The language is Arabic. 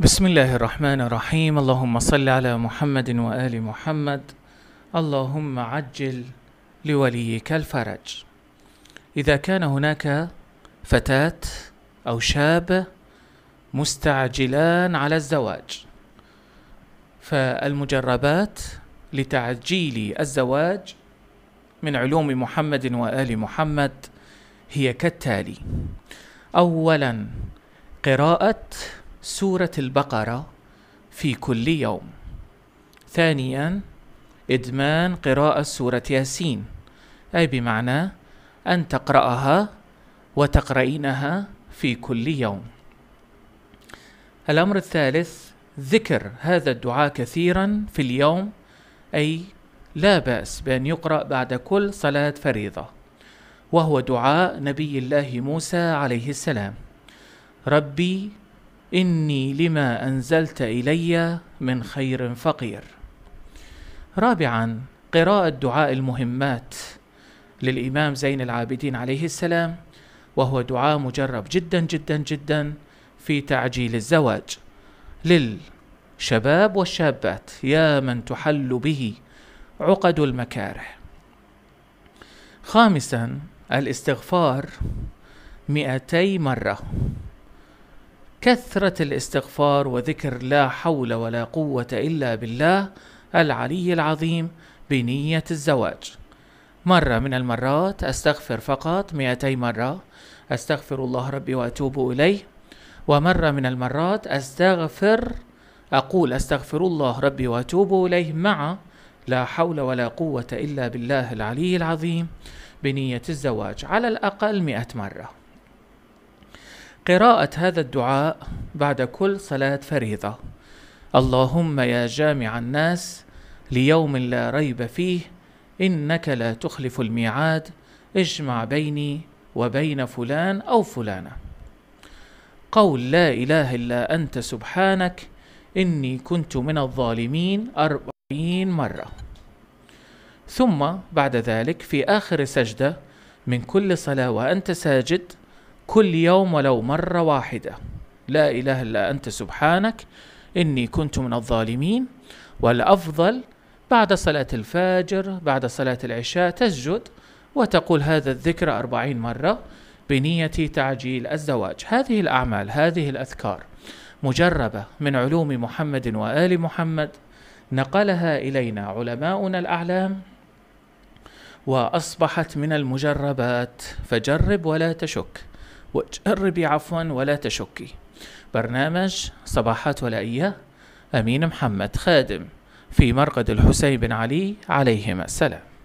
بسم الله الرحمن الرحيم اللهم صل على محمد وآل محمد اللهم عجل لوليك الفرج إذا كان هناك فتاة أو شاب مستعجلان على الزواج فالمجربات لتعجيل الزواج من علوم محمد وآل محمد هي كالتالي أولا قراءة سورة البقرة في كل يوم. ثانيا إدمان قراءة سورة ياسين، أي بمعنى أن تقرأها وتقرأينها في كل يوم. الأمر الثالث ذكر هذا الدعاء كثيرا في اليوم، أي لا بأس بأن يقرأ بعد كل صلاة فريضة. وهو دعاء نبي الله موسى عليه السلام ربي إني لما أنزلت إلي من خير فقير. رابعا قراءة دعاء المهمات للإمام زين العابدين عليه السلام وهو دعاء مجرب جدا جدا جدا في تعجيل الزواج للشباب والشابات يا من تحل به عقد المكاره. خامسا الاستغفار مئتي مرة كثرة الاستغفار وذكر لا حول ولا قوة إلا بالله العلي العظيم بنية الزواج مرة من المرات أستغفر فقط مئتي مرة أستغفر الله ربي وأتوب إليه ومرة من المرات أستغفر أقول أستغفر الله ربي وأتوب إليه مع لا حول ولا قوة إلا بالله العلي العظيم بنية الزواج على الأقل مئة مرة قراءة هذا الدعاء بعد كل صلاة فريضة اللهم يا جامع الناس ليوم لا ريب فيه إنك لا تخلف الميعاد اجمع بيني وبين فلان أو فلانة قول لا إله إلا أنت سبحانك إني كنت من الظالمين أربعين مرة ثم بعد ذلك في آخر سجدة من كل صلاة وأنت ساجد كل يوم ولو مرة واحدة لا إله إلا أنت سبحانك إني كنت من الظالمين والأفضل بعد صلاة الفجر بعد صلاة العشاء تسجد وتقول هذا الذكر أربعين مرة بنية تعجيل الزواج هذه الأعمال هذه الأذكار مجربة من علوم محمد وآل محمد نقلها إلينا علماؤنا الأعلام وأصبحت من المجربات فجرب ولا تشك وتقربي عفوا ولا تشكي برنامج صباحات ولائية أمين محمد خادم في مرقد الحسين بن علي عليهما السلام